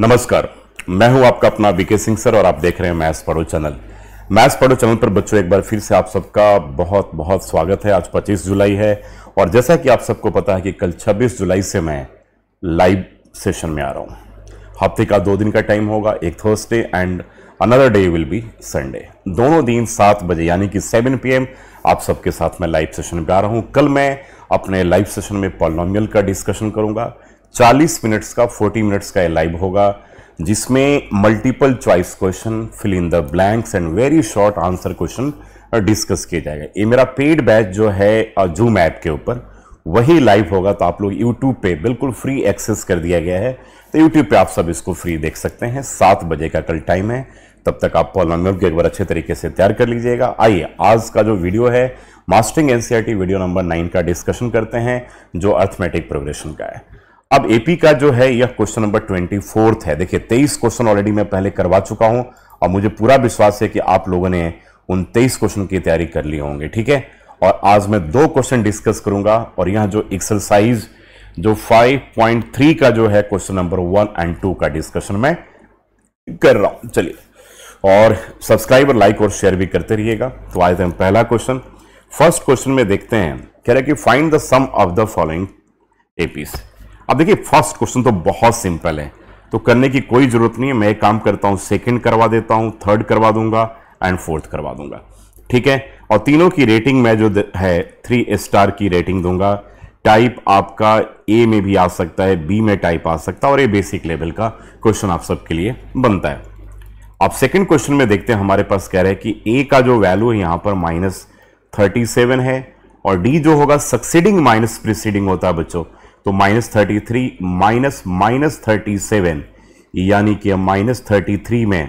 नमस्कार मैं हूं आपका अपना वीके सिंह सर और आप देख रहे हैं मैथ्स पढ़ो चैनल मैथ्स पढ़ो चैनल पर बच्चों एक बार फिर से आप सबका बहुत बहुत स्वागत है आज 25 जुलाई है और जैसा कि आप सबको पता है कि कल 26 जुलाई से मैं लाइव सेशन में आ रहा हूँ हफ्ते का दो दिन का टाइम होगा एक Thursday and another day will be Sunday दोनों दिन सात बजे यानी कि सेवन पी आप सबके साथ मैं लाइव सेशन में आ रहा हूँ कल मैं अपने लाइव सेशन में पॉलिनॉमियल का डिस्कशन करूँगा 40 मिनट्स का 40 मिनट्स का लाइव होगा जिसमें multiple choice question fill in the blanks and very short answer question discuss किया जाएगा ये मेरा पेड बैच जो है जूम ऐप के ऊपर वही लाइव होगा तो आप लोग यूट्यूब पे बिल्कुल फ्री एक्सेस कर दिया गया है तो यूट्यूब पे आप सब इसको फ्री देख सकते हैं सात बजे का कल टाइम है तब तक आप पॉलॉमियल को एक बार अच्छे तरीके से तैयार कर लीजिएगा आइए आज का जो वीडियो है mastering NCERT video number nine का डिस्कशन करते हैं जो अर्थमेटिक प्रोग्रेशन का है अब एपी का जो है यह क्वेश्चन नंबर ट्वेंटी फोर्थ है देखिए तेईस क्वेश्चन ऑलरेडी मैं पहले करवा चुका हूं और मुझे पूरा विश्वास है कि आप लोगों ने उन तेईस क्वेश्चन की तैयारी कर लिए होंगे ठीक है और आज मैं दो क्वेश्चन डिस्कस करूंगा और यहां जो एक्सरसाइज जो 5.3 का जो है question number one and two का डिस्कशन मैं कर रहा हूं चलिए और सब्सक्राइब और लाइक और शेयर भी करते रहिएगा तो आज हम पहला क्वेश्चन फर्स्ट क्वेश्चन में देखते हैं कह रहे कि find the sum of the following APs अब देखिए फर्स्ट क्वेश्चन तो बहुत सिंपल है तो करने की कोई ज़रूरत नहीं है मैं एक काम करता हूँ सेकेंड करवा देता हूँ थर्ड करवा दूंगा एंड फोर्थ करवा दूंगा ठीक है और तीनों की रेटिंग मैं जो है थ्री स्टार की रेटिंग दूंगा टाइप आपका ए में भी आ सकता है बी में टाइप आ सकता है और ये बेसिक लेवल का क्वेश्चन आप सबके लिए बनता है आप सेकेंड क्वेश्चन में देखते हैं हमारे पास कह रहे हैं कि ए का जो वैल्यू है यहाँ पर माइनस थर्टी सेवन है और डी जो होगा सक्सीडिंग माइनस प्रिसीडिंग होता है बच्चों तो minus thirty three minus minus thirty seven यानी कि हम माइनस थर्टी थ्री में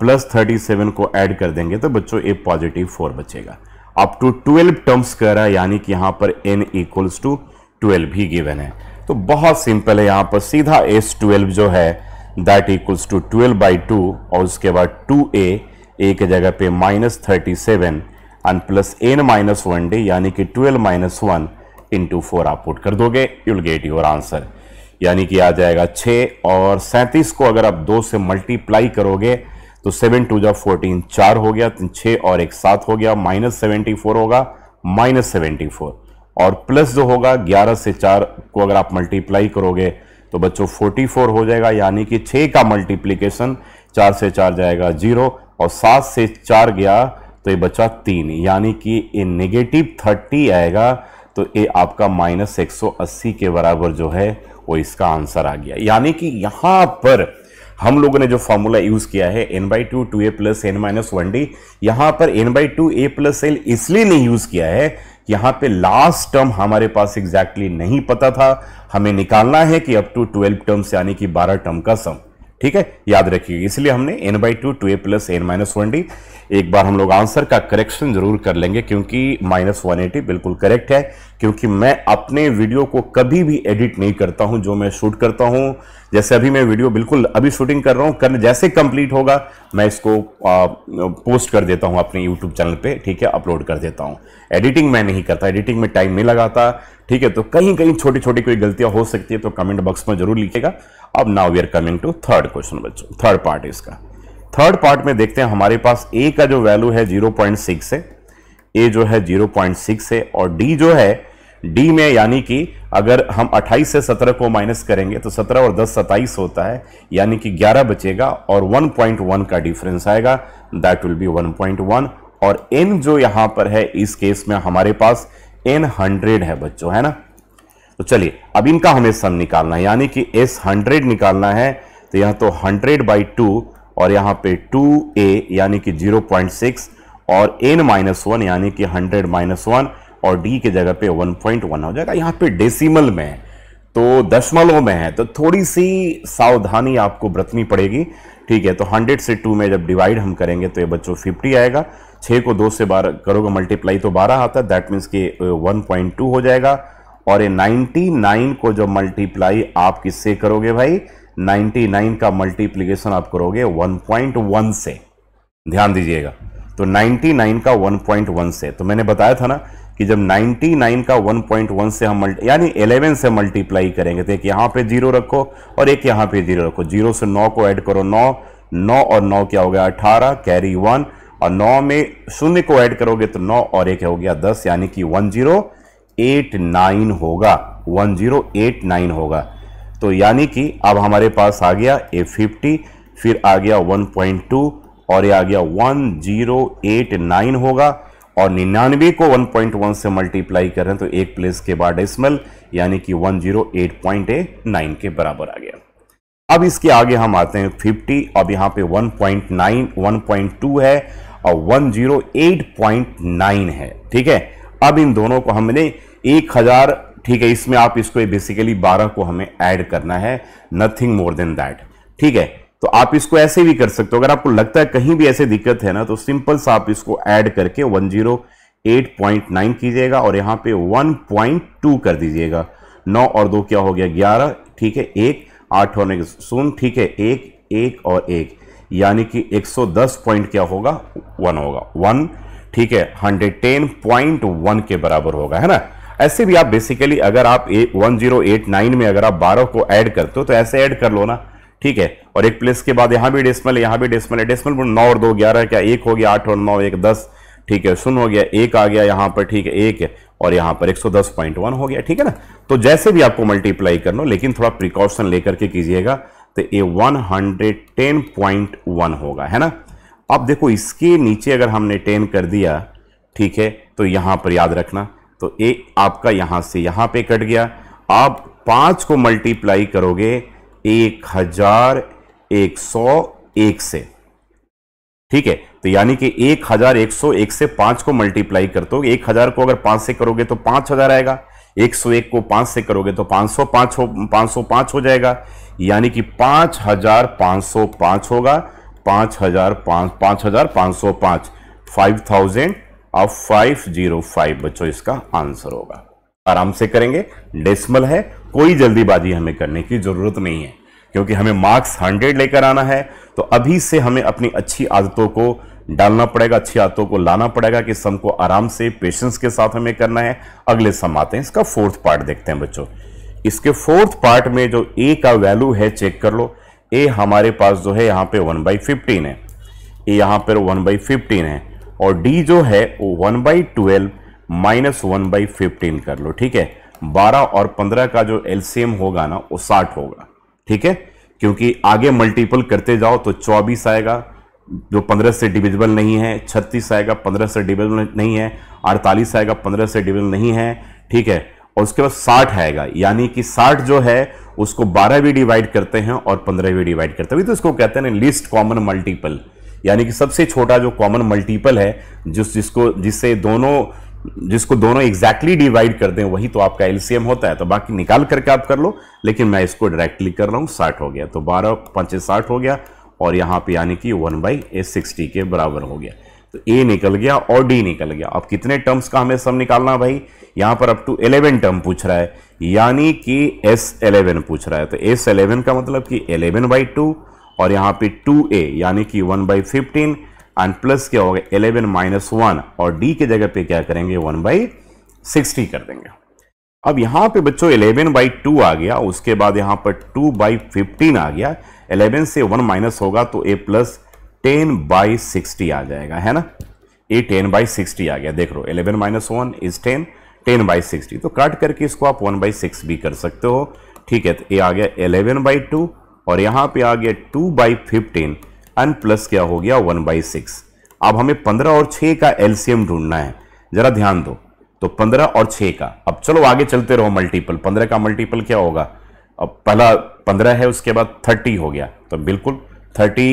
प्लस थर्टी सेवन को ऐड कर देंगे तो बच्चों ए पॉजिटिव फोर बचेगा अप टू ट्वेल्व टर्म्स कह रहा है यानी कि यहाँ पर एन इक्वल्स टू ट्वेल्व ही गिवन है तो बहुत सिंपल है यहाँ पर सीधा एस ट्वेल्व जो है that equals to twelve by two और उसके बाद टू ए ए के जगह पे minus thirty seven and plus n minus one d यानी कि twelve minus one into four आप पुट कर दोगे यूल गेट योर आंसर यानी कि आ जाएगा छः और सैंतीस को अगर आप दो से मल्टीप्लाई करोगे तो सेवन टू जा फोर्टीन चार हो गया तो छः और एक सात हो गया माइनस सेवेंटी फोर होगा माइनस सेवेंटी फोर और प्लस जो होगा ग्यारह से चार को अगर आप मल्टीप्लाई करोगे तो बच्चों फोर्टी फोर हो जाएगा यानी कि छः का मल्टीप्लीकेशन चार से चार जाएगा जीरो और सात से चार गया तो ये बचा तीन यानी कि ये नेगेटिव थर्टी आएगा तो ये आपका माइनस अस्सी के बराबर जो है वो इसका आंसर आ गया यानी कि यहां पर हम लोगों ने जो फॉर्मूला यूज़ किया है n by two two a plus n minus one d यहां पर n by two a plus l इसलिए नहीं यूज़ किया है यहां पे लास्ट टर्म हमारे पास एग्जैक्टली exactly नहीं पता था हमें निकालना है कि अप टू ट्वेल्व टर्म्स यानी कि बारह टर्म का सम ठीक है याद रखिए इसलिए हमने n by two two a plus n minus one d एक बार हम लोग आंसर का करेक्शन जरूर कर लेंगे क्योंकि माइनस वन एटी बिल्कुल करेक्ट है क्योंकि मैं अपने वीडियो को कभी भी एडिट नहीं करता हूं जो मैं शूट करता हूं जैसे अभी मैं वीडियो बिल्कुल अभी शूटिंग कर रहा हूं कर जैसे कंप्लीट होगा मैं इसको आ, पोस्ट कर देता हूं अपने यूट्यूब चैनल पर ठीक है अपलोड कर देता हूँ एडिटिंग मैं नहीं करता एडिटिंग में टाइम नहीं लगाता ठीक है तो कहीं कहीं छोटी छोटी कोई गलतियां हो सकती है तो कमेंट बॉक्स में जरूर लिखेगा अब now we are coming to third question बच्चों थर्ड पार्ट इसका थर्ड पार्ट में देखते हैं हमारे पास ए का जो वैल्यू है सिक्स है ए जो है जीरो पॉइंट सिक्स है और डी जो है डी में यानी कि अगर हम अट्ठाईस से सत्रह को माइनस करेंगे तो सत्रह और दस सत्ताईस होता है यानी कि ग्यारह बचेगा और वन पॉइंट वन का डिफरेंस आएगा that will be one point one और एन जो यहां पर है इस केस में हमारे पास एन हंड्रेड है बच्चों है ना तो चलिए अब इनका हमें सम निकालना है यानी कि एस हंड्रेड निकालना है तो यहां तो हंड्रेड बाई टू और यहां पे टू ए यानी कि जीरो पॉइंट सिक्स और एन माइनस वन यानी कि हंड्रेड माइनस वन और डी के जगह पे वन पॉइंट वन हो जाएगा यहां पे डेसिमल में है तो दशमलव में है तो थोड़ी सी सावधानी आपको बरतनी पड़ेगी ठीक है तो हंड्रेड से टू में जब डिवाइड हम करेंगे तो ये बच्चों फिफ्टी आएगा छः को दो से बारह करोगे मल्टीप्लाई तो बारह आता है दैट मीन्स कि वन पॉइंट टू हो जाएगा और ये नाइन्टी नाइन को जब मल्टीप्लाई आप किससे करोगे भाई नाइन्टी नाइन का मल्टीप्लीकेशन आप करोगे वन पॉइंट वन से ध्यान दीजिएगा तो नाइन्टी नाइन का वन पॉइंट वन से तो मैंने बताया था ना कि जब नाइन्टी नाइन का वन पॉइंट वन से हम मल्टी यानी एलेवन से मल्टीप्लाई करेंगे तो एक यहाँ पे जीरो रखो और एक यहाँ पे जीरो रखो जीरो से नौ को ऐड करो नौ नौ और नौ क्या हो गया अठारह कैरी वन और नौ में शून्य को ऐड करोगे तो नौ और एक हो गया दस यानी कि वन जीरो एट नाइन होगा वन जीरो एट नाइन होगा तो यानी कि अब हमारे पास आ गया ए फिफ्टी फिर आ गया वन पॉइंट टू और ये आ गया वन जीरो एट नाइन होगा और निन्यानवे को वन पॉइंट वन से मल्टीप्लाई करें तो एक प्लेस के बाद डेसिमल यानी कि one zero eight point uh nine के बराबर आ गया अब इसके आगे हम आते हैं 50 अब यहाँ पे 1.9 1.2 है और 108.9 है ठीक है अब इन दोनों को हमने 1000 ठीक है इसमें आप इसको बेसिकली 12 को हमें ऐड करना है नथिंग मोर देन दैट ठीक है तो आप इसको ऐसे भी कर सकते हो अगर आपको लगता है कहीं भी ऐसे दिक्कत है ना तो सिंपल सा आप इसको ऐड करके 108.9 कीजिएगा और यहां पे 1.2 कर दीजिएगा नौ और दो क्या हो गया ग्यारह ठीक है एक आठ होने के सुन ठीक है एक एक और एक यानी कि 110 पॉइंट क्या होगा वन होगा वन ठीक है 110.1 के बराबर होगा है ना ऐसे भी आप बेसिकली अगर आप ए, 1089 में अगर आप 12 को ऐड करते हो तो ऐसे ऐड कर लो ना ठीक है और एक प्लेस के बाद यहां भी डेसिमल यहां भी डेसिमल है डेसिमल नौ और दो ग्यारह क्या एक हो गया आठ और नौ एक दस ठीक है शून्य हो गया एक आ गया यहां पर ठीक है एक है और यहां पर 110.1 हो गया ठीक है ना तो जैसे भी आपको मल्टीप्लाई कर लो लेकिन थोड़ा प्रिकॉशन लेकर के कीजिएगा तो ये 110.1 होगा है ना अब देखो इसके नीचे अगर हमने 10 कर दिया ठीक है तो यहाँ पर याद रखना तो ये आपका यहाँ से यहाँ पे कट गया आप पाँच को मल्टीप्लाई करोगे एक हजार एक सौ एक से ठीक है तो यानी कि एक हजार एक सौ एक से पांच को मल्टीप्लाई कर दो एक हजार को अगर पांच से करोगे तो पांच हजार आएगा एक सौ एक को पांच से करोगे तो पांच सौ पांच हो पाँच सौ पांच हो जाएगा यानी कि पांच हज़ार पांच सौ पांच होगा पाँच हज़ार पांच पाँच हज़ार पाँच सौ पांच फाइव थाउजेंड और फाइव जीरो फाइव बच्चों इसका आंसर होगा आराम से करेंगे डेसिमल है कोई जल्दीबाजी हमें करने की ज़रूरत नहीं है क्योंकि हमें मार्क्स हंड्रेड लेकर आना है तो अभी से हमें अपनी अच्छी आदतों को डालना पड़ेगा अच्छी आदतों को लाना पड़ेगा कि सम को आराम से पेशेंस के साथ हमें करना है अगले सम आते हैं इसका फोर्थ पार्ट देखते हैं बच्चों इसके फोर्थ पार्ट में जो ए का वैल्यू है चेक कर लो ए हमारे पास जो है यहाँ पे वन बाई फिफ्टीन है ए यहाँ पर वन बाई फिफ्टीन है और डी जो है वो one by twelve minus one by fifteen कर लो ठीक है बारह और पंद्रह का जो एलसीएम होगा ना वो साठ होगा ठीक है क्योंकि आगे मल्टीपल करते जाओ तो चौबीस आएगा जो पंद्रह से डिविजिबल नहीं है छत्तीस आएगा पंद्रह से डिविजिबल नहीं है अड़तालीस आएगा पंद्रह से डिविजिबल नहीं है ठीक है और उसके बाद साठ आएगा यानी कि साठ जो है उसको बारह भी डिवाइड करते हैं और पंद्रह भी डिवाइड करते हैं तो इसको कहते हैं लिस्ट कॉमन मल्टीपल यानी कि सबसे छोटा जो कॉमन मल्टीपल है जिस जिसको जिससे दोनों जिसको दोनों एग्जैक्टली exactly डिवाइड कर दें वही तो आपका एलसीएम होता है तो बाकी निकाल करके आप कर लो लेकिन मैं इसको डायरेक्टली कर रहा हूँ साठ हो गया तो बारह पाँच साठ हो गया और यहाँ पे यानी कि वन बाई ए सिक्सटी के बराबर हो गया तो ए निकल गया और डी निकल गया अब कितने टर्म्स का हमें सम निकालना भाई यहाँ पर अप टू एलेवन टर्म पूछ रहा है यानी कि एस एलेवन पूछ रहा है तो एस एलेवन का मतलब कि एलेवन बाई टू और यहाँ पे टू ए यानी कि one by fifteen and plus क्या होगा एलेवन माइनस वन और डी के जगह पे क्या करेंगे वन बाई सिक्सटी कर देंगे अब यहाँ पे बच्चों एलेवन बाई टू आ गया उसके बाद यहाँ पर टू बाई फिफ्टीन आ गया 11 से 1 माइनस होगा तो a plus ten by sixty आ जाएगा है ना a 10 बाई सिक्सटी आ गया देख लो 11 minus one is ten ten by sixty तो कट करके इसको आप वन बाई सिक्स भी कर सकते हो ठीक है तो ये आ गया एलेवन बाई टू और यहाँ पे आ गया two by fifteen and plus क्या हो गया वन बाई सिक्स अब हमें पंद्रह और छः का एलसीएम ढूंढना है ज़रा ध्यान दो तो पंद्रह और छः का अब चलो आगे चलते रहो मल्टीपल पंद्रह का मल्टीपल क्या होगा अब पहला पंद्रह है उसके बाद थर्टी हो गया तो बिल्कुल थर्टी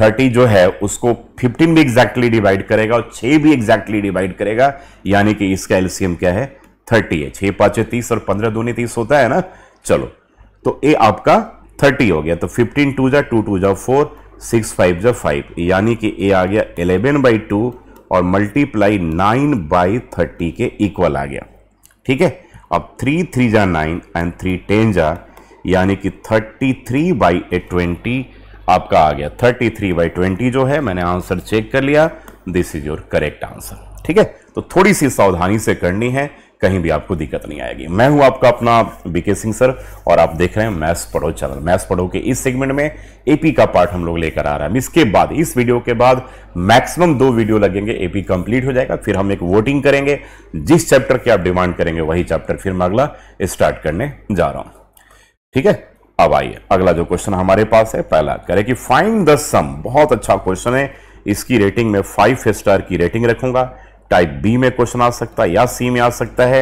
थर्टी जो है उसको फिफ्टीन भी एग्जैक्टली डिवाइड करेगा और छह भी एग्जैक्टली डिवाइड करेगा यानी कि इसका एल्सियम क्या है थर्टी है छह पांच तीस और पंद्रह दूनी तीस होता है ना चलो तो ये आपका थर्टी हो गया तो फिफ्टीन टू जा टू टू जा फोर सिक्स फाइव जा फाइव यानी कि ए आ गया एलेवन बाई टू और मल्टीप्लाई नाइन बाई थर्टी के इक्वल आ गया ठीक है अब थ्री थ्री जा नाइन एंड थ्री टेन जा यानी कि 33 बाई ए ट्वेंटी आपका आ गया 33 थ्री बाई ट्वेंटी जो है मैंने आंसर चेक कर लिया this is your correct answer ठीक है तो थोड़ी सी सावधानी से करनी है कहीं भी आपको दिक्कत नहीं आएगी मैं हूं आपका अपना बीके सिंह सर और आप देख रहे हैं मैथ्स पढ़ो चैनल मैथ्स पढ़ो के इस सेगमेंट में एपी का पार्ट हम लोग लेकर आ रहे हैं इसके बाद इस वीडियो के बाद मैक्सिमम दो वीडियो लगेंगे एपी कंप्लीट हो जाएगा फिर हम एक वोटिंग करेंगे जिस चैप्टर की आप डिमांड करेंगे वही चैप्टर फिर मैं अगला स्टार्ट करने जा रहा हूँ ठीक है अब आइए अगला जो क्वेश्चन हमारे पास है पहला कह रहे कि फाइंड द सम बहुत अच्छा क्वेश्चन है इसकी रेटिंग में फाइव स्टार की रेटिंग रखूंगा टाइप बी में क्वेश्चन आ सकता है या सी में आ सकता है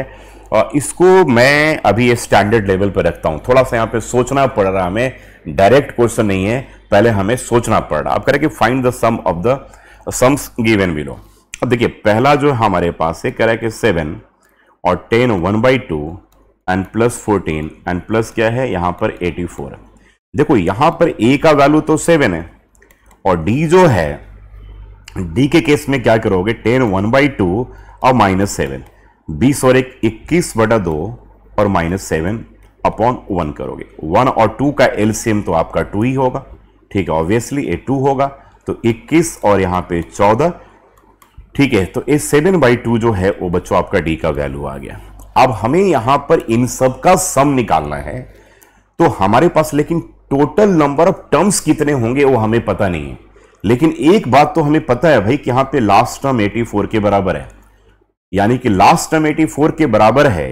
और इसको मैं अभी स्टैंडर्ड लेवल पर रखता हूं थोड़ा सा यहां पे सोचना पड़ रहा हमें डायरेक्ट क्वेश्चन नहीं है पहले हमें सोचना पड़ रहा अब रहे कि find the sum of the sums given below अब देखिए पहला जो हमारे पास है कह रहा है कि सेवन और ten one by two and plus fourteen and plus क्या है यहां पर एटी फोर देखो यहां पर ए का वैल्यू तो सेवन है और डी जो है डी के केस में क्या करोगे टेन वन बाई टू और माइनस सेवन बीस और एक इक्कीस बटा दो और माइनस सेवन अपॉन वन करोगे वन और टू का एलसीएम तो आपका टू ही होगा ठीक है ऑब्वियसली ए टू होगा तो इक्कीस और यहाँ पे चौदह ठीक है तो ए सेवन बाई टू जो है वो बच्चों आपका डी का वैल्यू आ गया अब हमें यहां पर इन सब का सम निकालना है तो हमारे पास लेकिन टोटल नंबर ऑफ टर्म्स कितने होंगे वो हमें पता नहीं है लेकिन एक बात तो हमें पता है भाई कि यहां पे लास्ट टर्म 84 के बराबर है यानी कि लास्ट टर्म 84 के बराबर है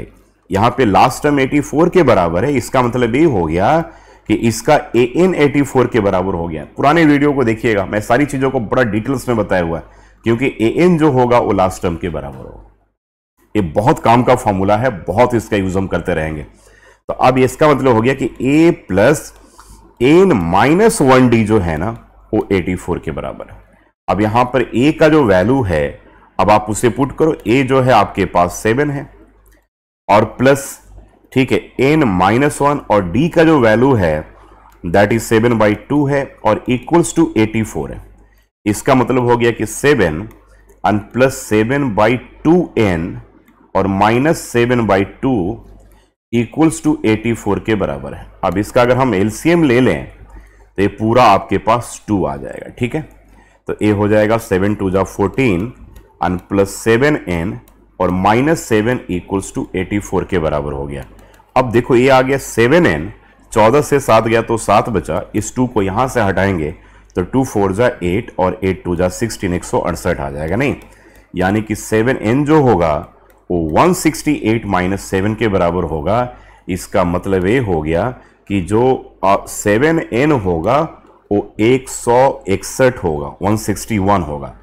यहां पे लास्ट टर्म 84 के बराबर है इसका मतलब ये हो गया कि इसका ए एन एटी के बराबर हो गया पुराने वीडियो को देखिएगा मैं सारी चीज़ों को बड़ा डिटेल्स में बताया हुआ है क्योंकि ए एन जो होगा वो लास्ट टर्म के बराबर होगा ये बहुत काम का फॉर्मूला है बहुत इसका यूज हम करते रहेंगे तो अब इसका मतलब हो गया कि a plus n minus one d जो है ना वो एटी फोर के बराबर है अब यहां पर ए का जो वैल्यू है अब आप उसे पुट करो ए जो है आपके पास सेवन है और प्लस ठीक है एन माइनस वन और डी का जो वैल्यू है that is seven by two है और इक्वल्स टू एटी फोर है इसका मतलब हो गया कि seven and plus seven by two n और minus seven by two equals to eighty four के बराबर है अब इसका अगर हम एलसीएम ले लें तो ये पूरा आपके पास टू आ जाएगा ठीक है तो ए हो जाएगा सेवन टू जा fourteen and plus seven n और minus seven equals to eighty four के बराबर हो गया अब देखो ये आ गया सेवन एन चौदह से सात गया तो सात बचा इस टू को यहाँ से हटाएंगे तो टू फोर जा एट और एट टू जा सिक्सटीन एक सौ अड़सठ आ जाएगा नहीं यानी कि सेवन एन जो होगा वो 168 माइनस सेवन के बराबर होगा इसका मतलब ये हो गया कि जो सेवन एन होगा वो एक सौ इकसठ होगा 161 होगा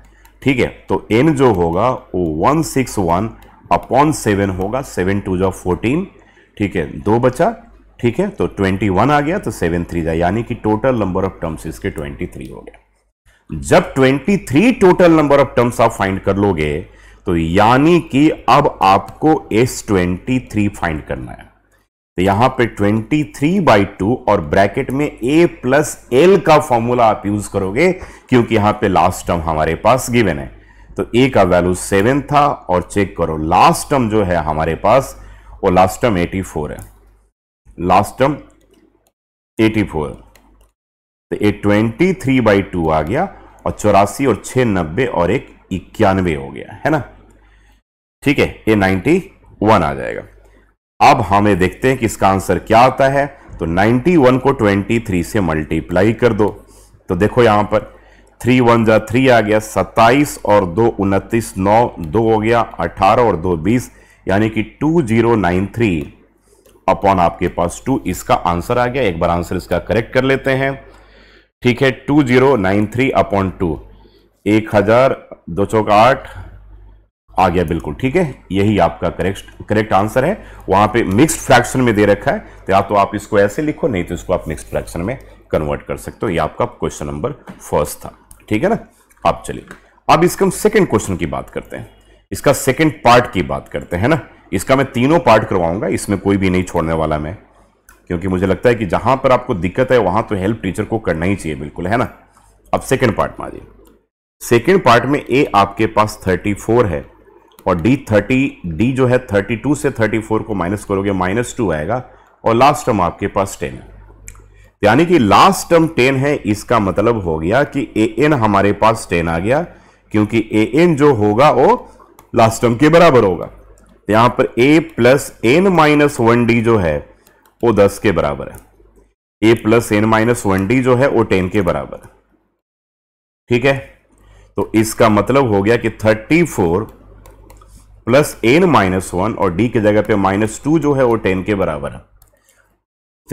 ठीक है तो एन जो होगा वो 161 अपॉन सेवन होगा सेवन टू जो फोर्टीन ठीक है दो बचा ठीक है तो 21 आ गया तो सेवन थ्री जाए यानी कि टोटल नंबर ऑफ टर्म्स इसके 23 हो गया जब 23 टोटल नंबर ऑफ टर्म्स आप फाइंड कर लोगे तो यानी कि अब आपको एस ट्वेंटी थ्री फाइंड करना है तो यहां पे ट्वेंटी थ्री बाई टू और ब्रैकेट में ए प्लस एल का फॉर्मूला आप यूज करोगे क्योंकि यहां पे लास्ट टर्म हमारे पास गिवन है तो ए का वैल्यू सेवन था और चेक करो लास्ट टर्म जो है हमारे पास वो लास्ट टर्म एटी फोर है लास्ट टर्म एटी फोर तो a twenty three by two आ गया और चौरासी और छः नब्बे और एक इक्यानवे हो गया है ना ठीक है ये नाइन्टी वन आ जाएगा अब हमें देखते हैं कि इसका आंसर क्या आता है तो 91 को 23 से मल्टीप्लाई कर दो तो देखो यहां पर थ्री वन जा थ्री आ गया सत्ताईस और दो उनतीस नौ दो हो गया अठारह और दो बीस यानी कि two zero nine three upon आपके पास टू इसका आंसर आ गया एक बार आंसर इसका करेक्ट कर लेते हैं ठीक है two zero nine three upon two एक हज़ार दो चौक आठ आ गया बिल्कुल ठीक है यही आपका करेक्ट करेक्ट आंसर है वहां पे मिक्स्ड फ्रैक्शन में दे रखा है तो या तो आप इसको ऐसे लिखो नहीं तो इसको आप मिक्स्ड फ्रैक्शन में कन्वर्ट कर सकते हो ये आपका क्वेश्चन नंबर फर्स्ट था ठीक है ना आप चलिए अब इसके हम सेकेंड क्वेश्चन की बात करते हैं इसका सेकेंड पार्ट की बात करते हैं ना इसका मैं तीनों पार्ट करवाऊंगा इसमें कोई भी नहीं छोड़ने वाला मैं क्योंकि मुझे लगता है कि जहां पर आपको दिक्कत है वहां तो हेल्प टीचर को करना ही चाहिए बिल्कुल है ना अब सेकेंड पार्ट मारिए सेकेंड पार्ट में ए आपके पास 34 है और डी 30 डी जो है 32 से 34 को माइनस करोगे माइनस टू आएगा और लास्ट टर्म आपके पास 10 यानी कि लास्ट टर्म 10 है इसका मतलब हो गया कि ए एन हमारे पास 10 आ गया क्योंकि ए एन जो होगा वो लास्ट टर्म के बराबर होगा तो यहां पर a plus n minus one d जो है वो 10 के बराबर है a plus n minus one d जो है वो 10 के बराबर है ठीक है तो इसका मतलब हो गया कि 34 प्लस एन माइनस वन और डी की जगह पे माइनस टू जो है वो टेन के बराबर है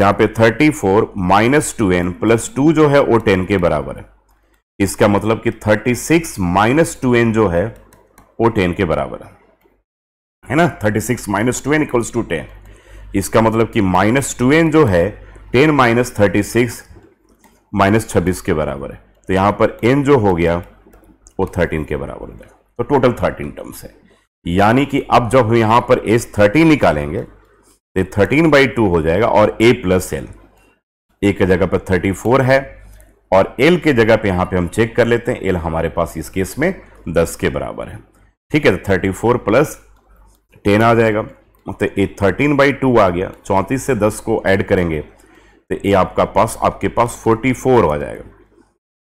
यहां पे 34 four minus two n plus two जो है वो टेन के बराबर है इसका मतलब कि 36 सिक्स माइनस टू एन जो है वो टेन के बराबर है है ना 36 six minus two n equals to ten इसका मतलब कि माइनस टू एन जो है ten minus thirty six minus छब्बीस के बराबर है तो यहां पर एन जो हो गया वो थर्टीन के बराबर हो जाएगा तो टोटल थर्टीन टर्म्स है यानी कि अब जब हम यहां पर एस थर्टीन निकालेंगे तो थर्टीन बाई टू हो जाएगा और ए प्लस एल ए के जगह पर थर्टी फोर है और एल के जगह पे यहां पे हम चेक कर लेते हैं एल हमारे पास इस केस में दस के बराबर है ठीक है तो थर्टी फोर प्लस टेन आ जाएगा तो ए थर्टीन बाई टू आ गया चौंतीस से दस को एड करेंगे तो ए आपका पास आपके पास फोर्टी फोर आ जाएगा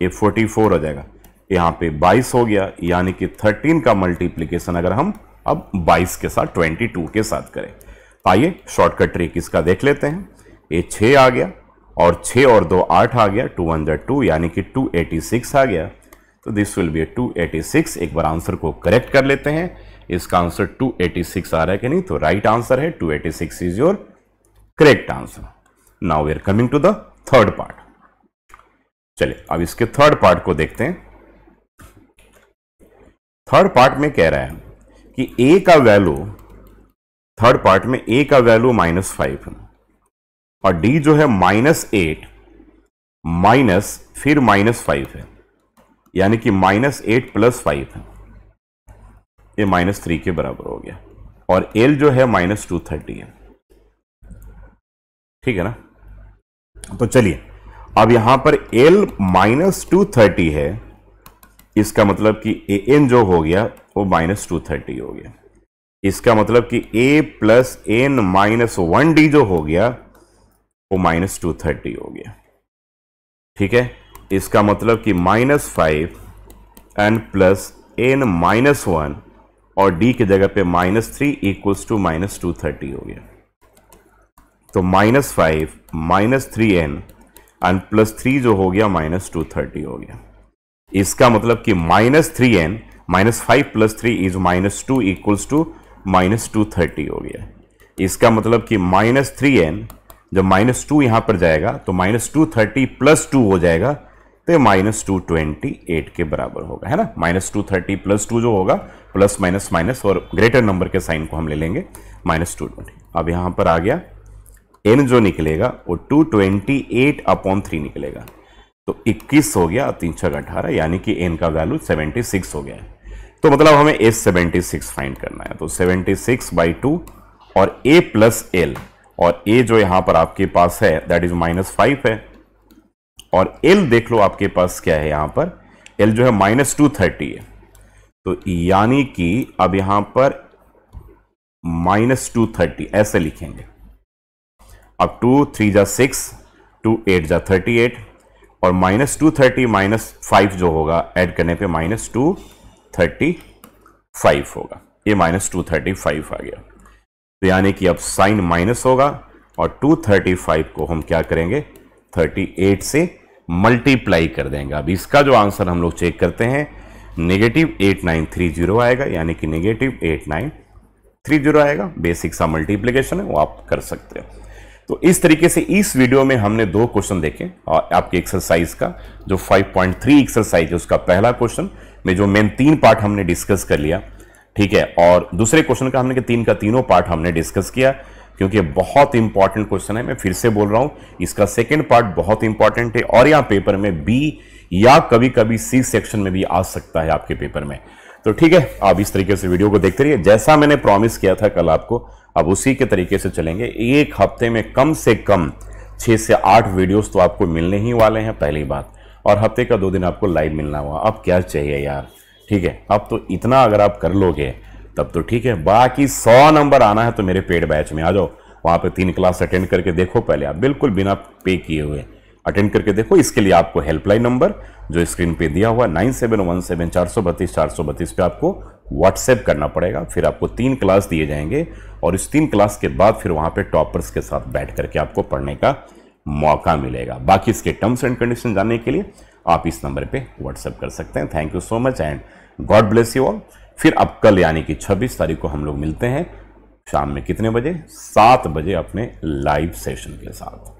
ए फोर्टी फोर हो जाएगा यहां पे 22 हो गया यानी कि 13 का मल्टीप्लीकेशन अगर हम अब 22 के साथ 22 के साथ करें आइए शॉर्टकट ट्रिक इसका देख लेते हैं ये 6 आ गया और 6 और 2 8 आ गया टू हंड्रेड टू यानी कि 286 आ गया तो दिस विल बी 286 एक बार आंसर को करेक्ट कर लेते हैं इसका आंसर 286 आ रहा है कि नहीं तो राइट right आंसर है 286 is your correct answer now we are coming to the third part चलिए अब इसके थर्ड पार्ट को देखते हैं थर्ड पार्ट में कह रहा है कि ए का वैल्यू थर्ड पार्ट में ए का वैल्यू माइनस फाइव है और डी जो है माइनस एट माइनस फिर माइनस फाइव है यानी कि माइनस एट प्लस फाइव है ये माइनस थ्री के बराबर हो गया और एल जो है माइनस टू थर्टी है ठीक है ना तो चलिए अब यहां पर एल माइनस टू थर्टी है इसका मतलब कि ए एन जो हो गया वो माइनस टू थर्टी हो गया इसका मतलब कि a plus n minus one d जो हो गया वो माइनस टू थर्टी हो गया ठीक है इसका मतलब कि minus five n plus n minus one और डी की जगह पे minus three equals to minus two thirty हो गया तो minus five minus three n and plus three जो हो गया माइनस टू थर्टी हो गया इसका मतलब कि minus three n minus five plus three is minus two equals to minus two thirty हो गया इसका मतलब कि माइनस थ्री एन जब माइनस टू यहाँ पर जाएगा तो minus two thirty plus two हो जाएगा तो माइनस टू ट्वेंटी एट के बराबर होगा है ना minus two thirty plus two जो होगा प्लस माइनस माइनस और ग्रेटर नंबर के साइन को हम ले लेंगे माइनस टू ट्वेंटी अब यहाँ पर आ गया एन जो निकलेगा वो two twenty eight upon three निकलेगा तो 21 हो गया तीन छः अठारह यानी कि एन का वैल्यू 76 हो गया तो मतलब हमें ए 76 फाइंड करना है तो 76 सिक्स बाई टू और ए प्लस एल और ए जो यहां पर आपके पास है दैट इज माइनस फाइव है और एल देख लो आपके पास क्या है यहां पर एल जो है माइनस टू है तो यानी कि अब यहां पर माइनस टू थर्टी ऐसे लिखेंगे अब टू थ्री जा सिक्स टू एट जा थर्टी एट और minus two thirty minus five जो होगा ऐड करने पे माइनस टू थर्टी फाइव होगा ये माइनस टू थर्टी फाइव आ गया तो यानी कि अब साइन माइनस होगा और टू थर्टी फाइव को हम क्या करेंगे थर्टी एट से मल्टीप्लाई कर देंगे अब इसका जो आंसर हम लोग चेक करते हैं negative eight nine three zero आएगा यानी कि negative eight nine three zero आएगा बेसिक सा मल्टीप्लीकेशन है वो आप कर सकते हो तो इस तरीके से इस वीडियो में हमने दो क्वेश्चन देखे और आपके एक्सरसाइज का जो 5.3 एक्सरसाइज है उसका पहला क्वेश्चन में जो मेन तीन पार्ट हमने डिस्कस कर लिया ठीक है और दूसरे क्वेश्चन का हमने तीन का तीनों पार्ट हमने डिस्कस किया क्योंकि बहुत इंपॉर्टेंट क्वेश्चन है मैं फिर से बोल रहा हूं इसका सेकेंड पार्ट बहुत इंपॉर्टेंट है और यहाँ पेपर में बी या कभी कभी सी सेक्शन में भी आ सकता है आपके पेपर में तो ठीक है आप इस तरीके से वीडियो को देखते रहिए जैसा मैंने प्रॉमिस किया था कल आपको अब उसी के तरीके से चलेंगे एक हफ्ते में कम से कम छः से आठ वीडियोस तो आपको मिलने ही वाले हैं पहली बात और हफ्ते का दो दिन आपको लाइव मिलना हुआ अब क्या चाहिए यार ठीक है अब तो इतना अगर आप कर लोगे तब तो ठीक है बाकी सौ नंबर आना है तो मेरे पेड बैच में आ जाओ वहाँ पे तीन क्लास अटेंड करके देखो पहले आप बिल्कुल बिना पे किए हुए अटेंड करके देखो इसके लिए आपको हेल्पलाइन नंबर जो स्क्रीन पे दिया हुआ नाइन सेवन वन सेवन चार सौ बत्तीस चार सौ बत्तीस पे आपको व्हाट्सएप करना पड़ेगा फिर आपको तीन क्लास दिए जाएंगे और इस तीन क्लास के बाद फिर वहाँ पे टॉपर्स के साथ बैठ करके आपको पढ़ने का मौका मिलेगा बाकी इसके टर्म्स एंड कंडीशन जानने के लिए आप इस नंबर पे व्हाट्सएप कर सकते हैं thank you so much and God bless you all फिर अब कल यानी कि 26 तारीख को हम लोग मिलते हैं शाम में कितने बजे सात बजे अपने लाइव सेशन के साथ